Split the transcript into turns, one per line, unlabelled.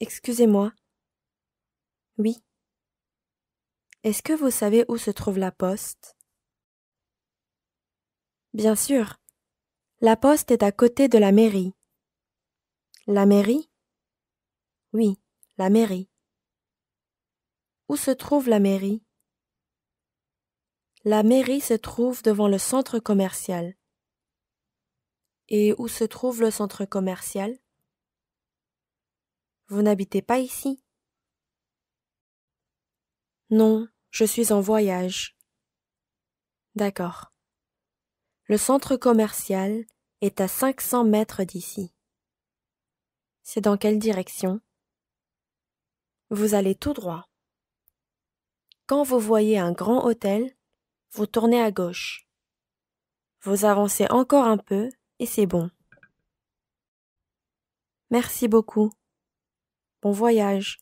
Excusez-moi. Oui. Est-ce que vous savez où se trouve la poste Bien sûr. La poste est à côté de la mairie. La mairie Oui, la mairie. Où se trouve la mairie La mairie se trouve devant le centre commercial. Et où se trouve le centre commercial vous n'habitez pas ici Non, je suis en voyage. D'accord. Le centre commercial est à 500 mètres d'ici. C'est dans quelle direction Vous allez tout droit. Quand vous voyez un grand hôtel, vous tournez à gauche. Vous avancez encore un peu et c'est bon. Merci beaucoup. Bon voyage.